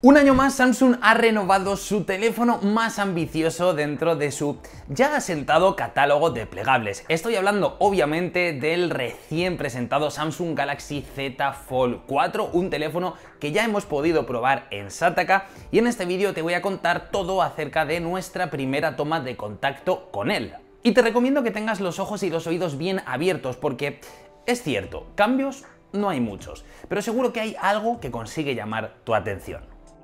Un año más Samsung ha renovado su teléfono más ambicioso dentro de su ya asentado catálogo de plegables. Estoy hablando obviamente del recién presentado Samsung Galaxy Z Fold 4, un teléfono que ya hemos podido probar en Sataka y en este vídeo te voy a contar todo acerca de nuestra primera toma de contacto con él. Y te recomiendo que tengas los ojos y los oídos bien abiertos porque es cierto, cambios no hay muchos, pero seguro que hay algo que consigue llamar tu atención.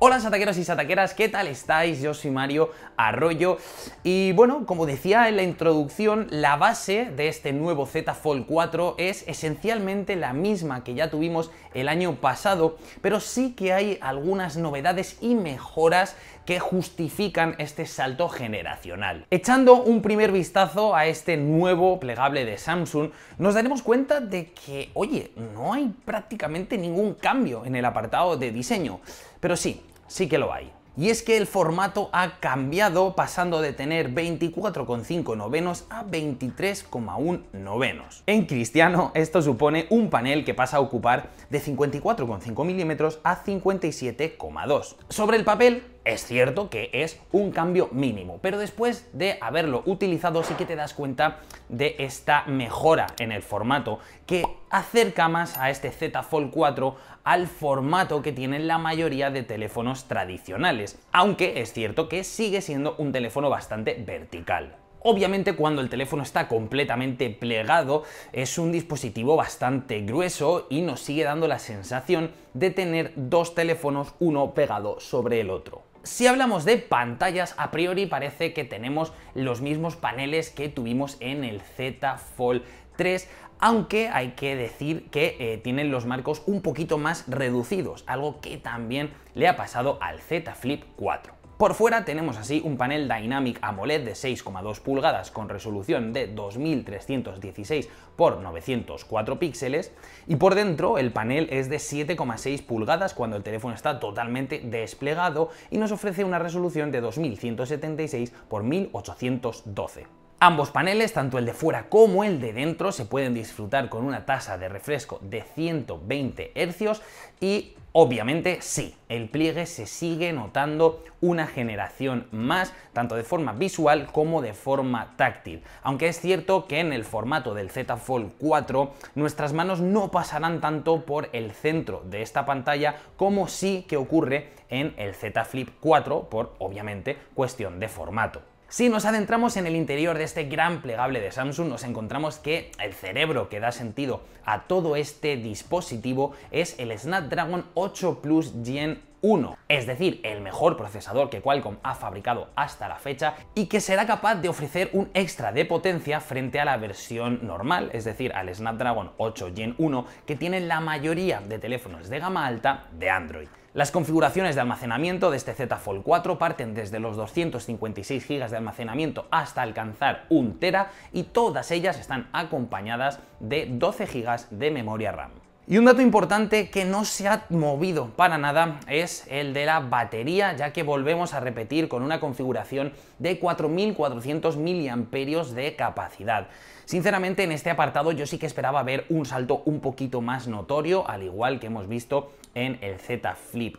Hola sataqueros y ataqueras, ¿qué tal estáis? Yo soy Mario Arroyo y bueno, como decía en la introducción, la base de este nuevo Z Fold 4 es esencialmente la misma que ya tuvimos el año pasado, pero sí que hay algunas novedades y mejoras que justifican este salto generacional. Echando un primer vistazo a este nuevo plegable de Samsung, nos daremos cuenta de que, oye, no hay prácticamente ningún cambio en el apartado de diseño. Pero sí, sí que lo hay. Y es que el formato ha cambiado pasando de tener 24,5 novenos a 23,1 novenos. En Cristiano esto supone un panel que pasa a ocupar de 54,5 milímetros a 57,2. Sobre el papel es cierto que es un cambio mínimo, pero después de haberlo utilizado sí que te das cuenta de esta mejora en el formato que acerca más a este Z Fold 4 al formato que tienen la mayoría de teléfonos tradicionales, aunque es cierto que sigue siendo un teléfono bastante vertical. Obviamente cuando el teléfono está completamente plegado es un dispositivo bastante grueso y nos sigue dando la sensación de tener dos teléfonos uno pegado sobre el otro. Si hablamos de pantallas, a priori parece que tenemos los mismos paneles que tuvimos en el Z Fold 3, aunque hay que decir que eh, tienen los marcos un poquito más reducidos, algo que también le ha pasado al Z Flip 4. Por fuera tenemos así un panel Dynamic AMOLED de 6,2 pulgadas con resolución de 2316 x 904 píxeles y por dentro el panel es de 7,6 pulgadas cuando el teléfono está totalmente desplegado y nos ofrece una resolución de 2176 x 1812. Ambos paneles, tanto el de fuera como el de dentro, se pueden disfrutar con una tasa de refresco de 120 Hz y Obviamente sí, el pliegue se sigue notando una generación más, tanto de forma visual como de forma táctil. Aunque es cierto que en el formato del Z Fold 4 nuestras manos no pasarán tanto por el centro de esta pantalla como sí que ocurre en el Z Flip 4 por obviamente cuestión de formato. Si nos adentramos en el interior de este gran plegable de Samsung, nos encontramos que el cerebro que da sentido a todo este dispositivo es el Snapdragon 8 Plus Gen 1, es decir, el mejor procesador que Qualcomm ha fabricado hasta la fecha y que será capaz de ofrecer un extra de potencia frente a la versión normal, es decir, al Snapdragon 8 Gen 1 que tiene la mayoría de teléfonos de gama alta de Android. Las configuraciones de almacenamiento de este Z Fold 4 parten desde los 256 GB de almacenamiento hasta alcanzar un Tera y todas ellas están acompañadas de 12 GB de memoria RAM. Y un dato importante que no se ha movido para nada es el de la batería, ya que volvemos a repetir con una configuración de 4.400 miliamperios de capacidad. Sinceramente, en este apartado yo sí que esperaba ver un salto un poquito más notorio, al igual que hemos visto en el Z Flip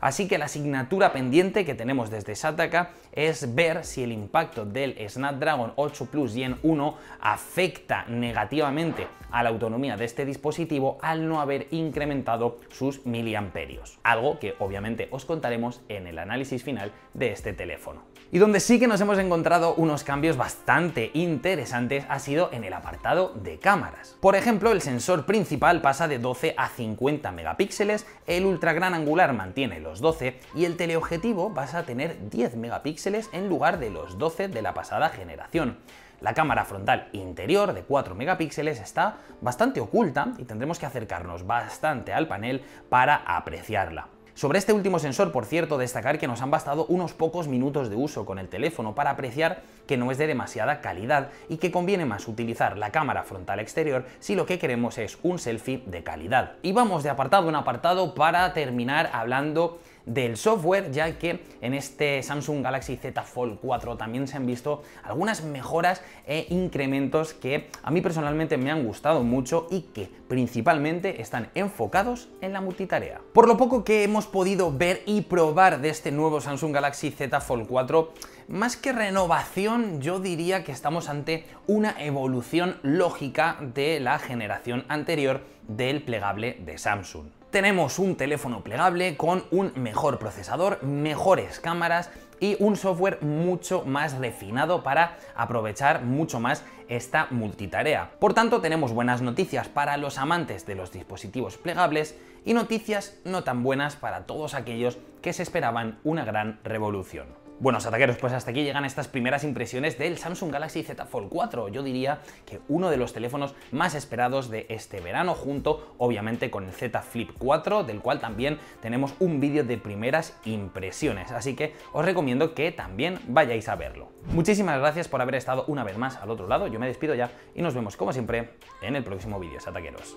así que la asignatura pendiente que tenemos desde Sataka es ver si el impacto del Snapdragon 8 Plus Gen 1 afecta negativamente a la autonomía de este dispositivo al no haber incrementado sus miliamperios, algo que obviamente os contaremos en el análisis final de este teléfono. Y donde sí que nos hemos encontrado unos cambios bastante interesantes ha sido en el apartado de cámaras. Por ejemplo, el sensor principal pasa de 12 a 50 megapíxeles, el ultra gran angular mantiene los 12 y el teleobjetivo vas a tener 10 megapíxeles en lugar de los 12 de la pasada generación. La cámara frontal interior de 4 megapíxeles está bastante oculta y tendremos que acercarnos bastante al panel para apreciarla. Sobre este último sensor, por cierto, destacar que nos han bastado unos pocos minutos de uso con el teléfono para apreciar que no es de demasiada calidad y que conviene más utilizar la cámara frontal exterior si lo que queremos es un selfie de calidad. Y vamos de apartado en apartado para terminar hablando del software, ya que en este Samsung Galaxy Z Fold 4 también se han visto algunas mejoras e incrementos que a mí personalmente me han gustado mucho y que principalmente están enfocados en la multitarea. Por lo poco que hemos podido ver y probar de este nuevo Samsung Galaxy Z Fold 4, más que renovación, yo diría que estamos ante una evolución lógica de la generación anterior del plegable de Samsung tenemos un teléfono plegable con un mejor procesador, mejores cámaras y un software mucho más refinado para aprovechar mucho más esta multitarea. Por tanto, tenemos buenas noticias para los amantes de los dispositivos plegables y noticias no tan buenas para todos aquellos que se esperaban una gran revolución. Bueno, ataqueros, pues hasta aquí llegan estas primeras impresiones del Samsung Galaxy Z Fold 4. Yo diría que uno de los teléfonos más esperados de este verano, junto obviamente con el Z Flip 4, del cual también tenemos un vídeo de primeras impresiones. Así que os recomiendo que también vayáis a verlo. Muchísimas gracias por haber estado una vez más al otro lado. Yo me despido ya y nos vemos como siempre en el próximo vídeo, ataqueros.